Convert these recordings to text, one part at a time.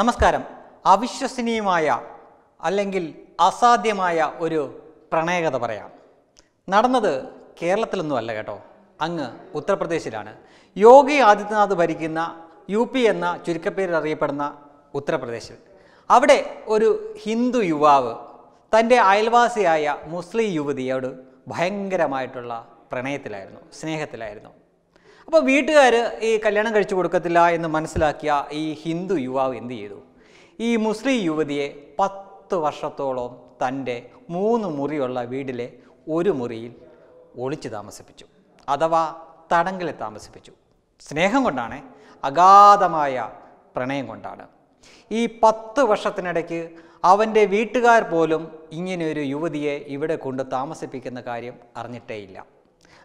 നമസ്കാരം അവിശ്വസനീയമായ അല്ലെങ്കിൽ അസാധ്യമായ ഒരു പ്രണയകത പറയാം നടന്നത് കേരളത്തിലൊന്നും അല്ല കേട്ടോ അങ്ങ് ഉത്തർപ്രദേശിലാണ് യോഗി ആദിത്യനാഥ് ഭരിക്കുന്ന യു പി എന്ന ചുരുക്കപ്പേരിൽ അറിയപ്പെടുന്ന ഉത്തർപ്രദേശിൽ അവിടെ ഒരു ഹിന്ദു യുവാവ് തൻ്റെ അയൽവാസിയായ മുസ്ലിം യുവതിയോട് ഭയങ്കരമായിട്ടുള്ള പ്രണയത്തിലായിരുന്നു സ്നേഹത്തിലായിരുന്നു അപ്പോൾ വീട്ടുകാർ ഈ കല്യാണം കഴിച്ചു കൊടുക്കത്തില്ല എന്ന് മനസ്സിലാക്കിയ ഈ ഹിന്ദു യുവാവ് എന്ത് ചെയ്തു ഈ മുസ്ലിം യുവതിയെ പത്ത് വർഷത്തോളം തൻ്റെ മൂന്ന് മുറിയുള്ള വീട്ടിലെ ഒരു മുറിയിൽ ഒളിച്ചു താമസിപ്പിച്ചു അഥവാ തടങ്കലിൽ താമസിപ്പിച്ചു സ്നേഹം കൊണ്ടാണ് അഗാധമായ പ്രണയം കൊണ്ടാണ് ഈ പത്ത് വർഷത്തിനിടയ്ക്ക് അവൻ്റെ വീട്ടുകാർ പോലും ഇങ്ങനെയൊരു യുവതിയെ ഇവിടെ കൊണ്ട് താമസിപ്പിക്കുന്ന കാര്യം അറിഞ്ഞിട്ടേയില്ല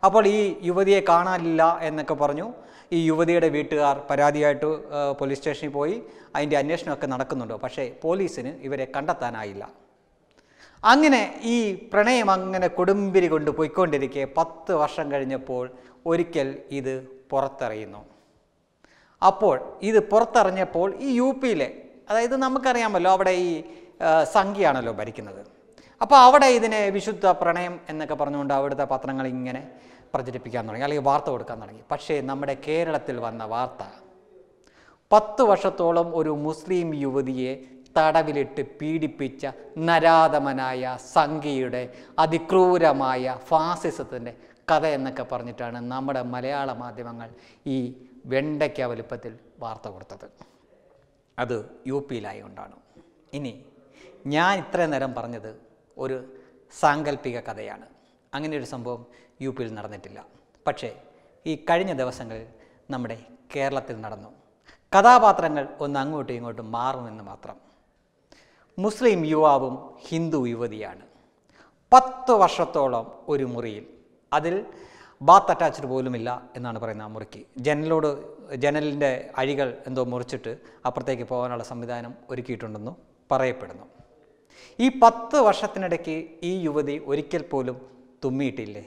അപ്പോൾ ഈ യുവതിയെ കാണാനില്ല എന്നൊക്കെ പറഞ്ഞു ഈ യുവതിയുടെ വീട്ടുകാർ പരാതിയായിട്ട് പോലീസ് സ്റ്റേഷനിൽ പോയി അതിൻ്റെ അന്വേഷണമൊക്കെ നടക്കുന്നുണ്ട് പക്ഷേ പോലീസിന് ഇവരെ കണ്ടെത്താനായില്ല അങ്ങനെ ഈ പ്രണയം അങ്ങനെ കൊടുമ്പിരി കൊണ്ട് പോയിക്കൊണ്ടിരിക്കെ പത്ത് വർഷം കഴിഞ്ഞപ്പോൾ ഒരിക്കൽ ഇത് പുറത്തറിയുന്നു അപ്പോൾ ഇത് പുറത്തറിഞ്ഞപ്പോൾ ഈ യു പിയിലെ അതായത് നമുക്കറിയാമല്ലോ അവിടെ ഈ സംഖ്യയാണല്ലോ ഭരിക്കുന്നത് അപ്പോൾ അവിടെ ഇതിനെ വിശുദ്ധ പ്രണയം എന്നൊക്കെ പറഞ്ഞുകൊണ്ട് അവിടുത്തെ പത്രങ്ങൾ ഇങ്ങനെ പ്രചരിപ്പിക്കാൻ തുടങ്ങി അല്ലെങ്കിൽ വാർത്ത കൊടുക്കാൻ തുടങ്ങി പക്ഷേ നമ്മുടെ കേരളത്തിൽ വന്ന വാർത്ത പത്ത് വർഷത്തോളം ഒരു മുസ്ലിം യുവതിയെ തടവിലിട്ട് പീഡിപ്പിച്ച നരാധമനായ സംഘിയുടെ അതിക്രൂരമായ ഫാസിസത്തിൻ്റെ കഥ എന്നൊക്കെ പറഞ്ഞിട്ടാണ് നമ്മുടെ മലയാള മാധ്യമങ്ങൾ ഈ വെണ്ടയ്ക്ക വലുപ്പത്തിൽ വാർത്ത കൊടുത്തത് അത് യു പിയിലായി കൊണ്ടാണ് ഇനി ഞാൻ ഇത്രയും നേരം പറഞ്ഞത് ഒരു സാങ്കല്പിക കഥയാണ് അങ്ങനെ ഒരു സംഭവം യു പിയിൽ നടന്നിട്ടില്ല പക്ഷേ ഈ കഴിഞ്ഞ ദിവസങ്ങളിൽ നമ്മുടെ കേരളത്തിൽ നടന്നു കഥാപാത്രങ്ങൾ ഒന്ന് അങ്ങോട്ടും ഇങ്ങോട്ടും മാറുമെന്ന് മാത്രം മുസ്ലിം യുവാവും ഹിന്ദു യുവതിയാണ് പത്ത് വർഷത്തോളം ഒരു മുറിയിൽ അതിൽ ബാത്ത് അറ്റാച്ച്ഡ് പോലുമില്ല എന്നാണ് പറയുന്നത് ആ മുറിക്ക് ജനലോട് ജനലിൻ്റെ അഴികൾ എന്തോ മുറിച്ചിട്ട് അപ്പുറത്തേക്ക് പോകാനുള്ള സംവിധാനം ഒരുക്കിയിട്ടുണ്ടെന്നു പറയപ്പെടുന്നു ഈ പത്ത് വർഷത്തിനിടയ്ക്ക് ഈ യുവതി ഒരിക്കൽ പോലും തുമ്മിയിട്ടില്ലേ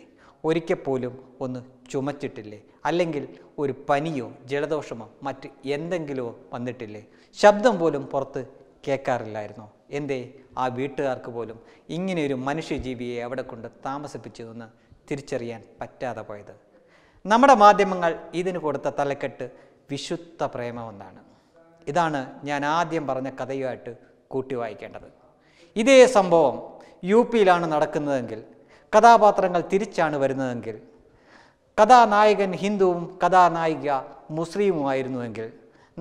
ഒരിക്കൽ പോലും ഒന്ന് ചുമച്ചിട്ടില്ലേ അല്ലെങ്കിൽ ഒരു പനിയോ ജലദോഷമോ മറ്റ് എന്തെങ്കിലുമോ വന്നിട്ടില്ലേ ശബ്ദം പോലും പുറത്ത് കേൾക്കാറില്ലായിരുന്നോ എന്തേ ആ വീട്ടുകാർക്ക് പോലും ഇങ്ങനെയൊരു മനുഷ്യജീവിയെ അവിടെ കൊണ്ട് താമസിപ്പിച്ചു തിരിച്ചറിയാൻ പറ്റാതെ പോയത് നമ്മുടെ മാധ്യമങ്ങൾ ഇതിന് കൊടുത്ത തലക്കെട്ട് വിശുദ്ധ പ്രേമമെന്നാണ് ഇതാണ് ഞാൻ ആദ്യം പറഞ്ഞ കഥയുമായിട്ട് കൂട്ടി വായിക്കേണ്ടത് ഇതേ സംഭവം യു പിയിലാണ് നടക്കുന്നതെങ്കിൽ കഥാപാത്രങ്ങൾ തിരിച്ചാണ് വരുന്നതെങ്കിൽ കഥാനായകൻ ഹിന്ദുവും കഥാനായിക മുസ്ലിമുമായിരുന്നുവെങ്കിൽ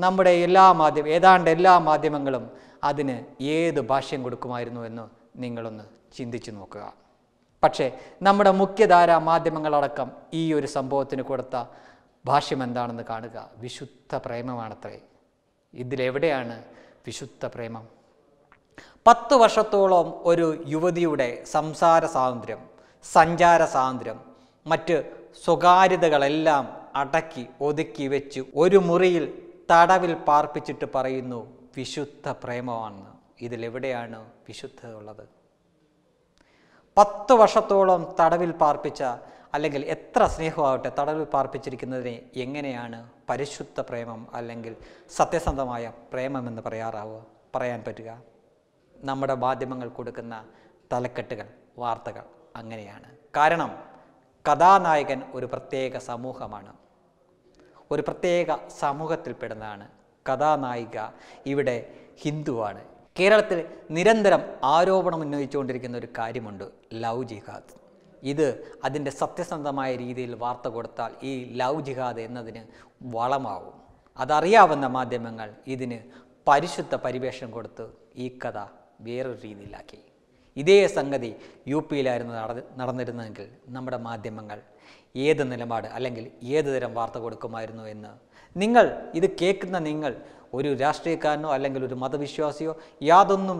നമ്മുടെ എല്ലാ മാധ്യമ ഏതാണ്ട് എല്ലാ മാധ്യമങ്ങളും അതിന് ഏത് ഭാഷ്യം കൊടുക്കുമായിരുന്നു എന്ന് നിങ്ങളൊന്ന് ചിന്തിച്ചു നോക്കുക പക്ഷേ നമ്മുടെ മുഖ്യധാര മാധ്യമങ്ങളടക്കം ഈ ഒരു സംഭവത്തിന് കൊടുത്ത ഭാഷ്യം എന്താണെന്ന് കാണുക വിശുദ്ധ പ്രേമമാണത്രേ ഇതിലെവിടെയാണ് വിശുദ്ധ പ്രേമം പത്ത് വർഷത്തോളം ഒരു യുവതിയുടെ സംസാര സ്വാതന്ത്ര്യം സഞ്ചാര സ്വാതന്ത്ര്യം മറ്റ് സ്വകാര്യതകളെല്ലാം അടക്കി ഒതുക്കി വെച്ച് ഒരു മുറിയിൽ തടവിൽ പാർപ്പിച്ചിട്ട് പറയുന്നു വിശുദ്ധ പ്രേമമാണ് ഇതിലെവിടെയാണ് വിശുദ്ധ ഉള്ളത് പത്ത് വർഷത്തോളം തടവിൽ പാർപ്പിച്ച അല്ലെങ്കിൽ എത്ര സ്നേഹമാവട്ടെ തടവിൽ പാർപ്പിച്ചിരിക്കുന്നതിനെ എങ്ങനെയാണ് പരിശുദ്ധ പ്രേമം അല്ലെങ്കിൽ സത്യസന്ധമായ പ്രേമം എന്ന് പറയാറാവുക പറയാൻ പറ്റുക നമ്മുടെ മാധ്യമങ്ങൾ കൊടുക്കുന്ന തലക്കെട്ടുകൾ വാർത്തകൾ അങ്ങനെയാണ് കാരണം കഥാനായകൻ ഒരു പ്രത്യേക സമൂഹമാണ് ഒരു പ്രത്യേക സമൂഹത്തിൽപ്പെടുന്നതാണ് കഥാനായിക ഇവിടെ ഹിന്ദുവാണ് കേരളത്തിൽ നിരന്തരം ആരോപണം ഉന്നയിച്ചുകൊണ്ടിരിക്കുന്ന ഒരു കാര്യമുണ്ട് ലവ് ജിഹാദ് ഇത് അതിൻ്റെ സത്യസന്ധമായ രീതിയിൽ വാർത്ത കൊടുത്താൽ ഈ ലവ് ജിഹാദ് എന്നതിന് വളമാവും അതറിയാവുന്ന മാധ്യമങ്ങൾ ഇതിന് പരിശുദ്ധ പരിവേഷം കൊടുത്ത് ഈ കഥ വേറൊരു രീതിയിലാക്കി ഇതേ സംഗതി യു പിയിലായിരുന്നു നട നടന്നിരുന്നതെങ്കിൽ നമ്മുടെ മാധ്യമങ്ങൾ ഏത് നിലപാട് അല്ലെങ്കിൽ ഏത് തരം വാർത്ത കൊടുക്കുമായിരുന്നു എന്ന് നിങ്ങൾ ഇത് കേൾക്കുന്ന നിങ്ങൾ ഒരു രാഷ്ട്രീയക്കാരനോ അല്ലെങ്കിൽ ഒരു മതവിശ്വാസിയോ യാതൊന്നും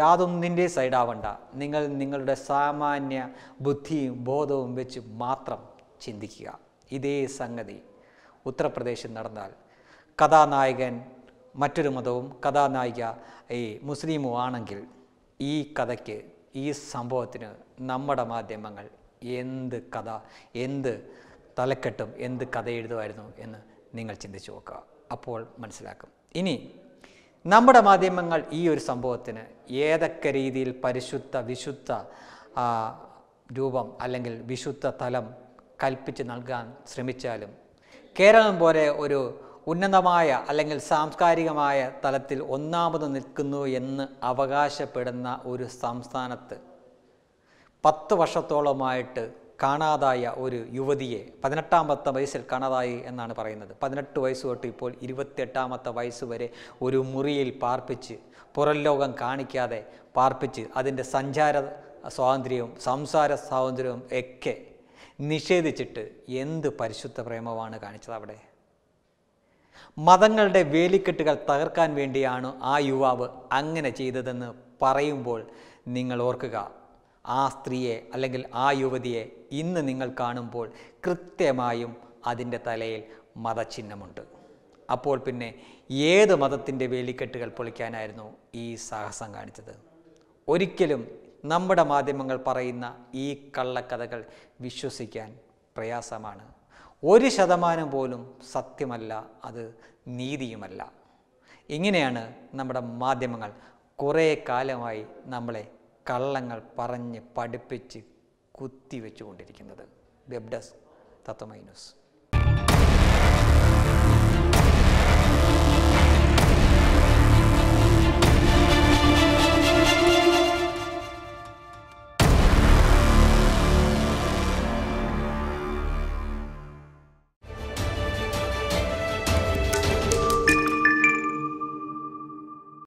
യാതൊന്നിൻ്റെ സൈഡാവണ്ട നിങ്ങൾ നിങ്ങളുടെ സാമാന്യ ബുദ്ധിയും ബോധവും വെച്ച് മാത്രം ചിന്തിക്കുക ഇതേ സംഗതി ഉത്തർപ്രദേശിൽ നടന്നാൽ കഥാനായകൻ മറ്റൊരു മതവും കഥാനായിക ഈ മുസ്ലിമോ ആണെങ്കിൽ ഈ കഥയ്ക്ക് ഈ സംഭവത്തിന് നമ്മുടെ മാധ്യമങ്ങൾ എന്ത് കഥ എന്ത് തലക്കെട്ടും എന്ത് കഥ എഴുതുമായിരുന്നു എന്ന് നിങ്ങൾ ചിന്തിച്ചു നോക്കുക അപ്പോൾ മനസ്സിലാക്കും ഇനി നമ്മുടെ മാധ്യമങ്ങൾ ഈ ഒരു സംഭവത്തിന് ഏതൊക്കെ രീതിയിൽ പരിശുദ്ധ വിശുദ്ധ രൂപം അല്ലെങ്കിൽ വിശുദ്ധ തലം കൽപ്പിച്ച് നൽകാൻ ശ്രമിച്ചാലും കേരളം പോലെ ഒരു ഉന്നതമായ അല്ലെങ്കിൽ സാംസ്കാരികമായ തലത്തിൽ ഒന്നാമത് നിൽക്കുന്നു എന്ന് അവകാശപ്പെടുന്ന ഒരു സംസ്ഥാനത്ത് പത്ത് വർഷത്തോളമായിട്ട് കാണാതായ ഒരു യുവതിയെ പതിനെട്ടാമത്തെ വയസ്സിൽ കാണാതായി എന്നാണ് പറയുന്നത് പതിനെട്ട് വയസ്സ് തൊട്ട് ഇപ്പോൾ ഇരുപത്തിയെട്ടാമത്തെ വയസ്സ് വരെ ഒരു മുറിയിൽ പാർപ്പിച്ച് പുറം ലോകം കാണിക്കാതെ പാർപ്പിച്ച് അതിൻ്റെ സഞ്ചാര സ്വാതന്ത്ര്യവും സംസാര സ്വാതന്ത്ര്യവും ഒക്കെ നിഷേധിച്ചിട്ട് എന്ത് പരിശുദ്ധ പ്രേമമാണ് കാണിച്ചത് അവിടെ മതങ്ങളുടെ വേലിക്കെട്ടുകൾ തകർക്കാൻ വേണ്ടിയാണ് ആ യുവാവ് അങ്ങനെ ചെയ്തതെന്ന് പറയുമ്പോൾ നിങ്ങൾ ഓർക്കുക ആ സ്ത്രീയെ അല്ലെങ്കിൽ ആ യുവതിയെ ഇന്ന് നിങ്ങൾ കാണുമ്പോൾ കൃത്യമായും അതിൻ്റെ തലയിൽ മതചിഹ്നമുണ്ട് അപ്പോൾ പിന്നെ ഏത് മതത്തിൻ്റെ വേലിക്കെട്ടുകൾ പൊളിക്കാനായിരുന്നു ഈ സാഹസം കാണിച്ചത് ഒരിക്കലും നമ്മുടെ മാധ്യമങ്ങൾ പറയുന്ന ഈ കള്ളക്കഥകൾ വിശ്വസിക്കാൻ പ്രയാസമാണ് ഒരു ശതമാനം പോലും സത്യമല്ല അത് നീതിയുമല്ല ഇങ്ങനെയാണ് നമ്മുടെ മാധ്യമങ്ങൾ കുറേ കാലമായി നമ്മളെ കള്ളങ്ങൾ പറഞ്ഞ് പഠിപ്പിച്ച് കുത്തിവെച്ചുകൊണ്ടിരിക്കുന്നത് വെബ് ഡെസ്ക്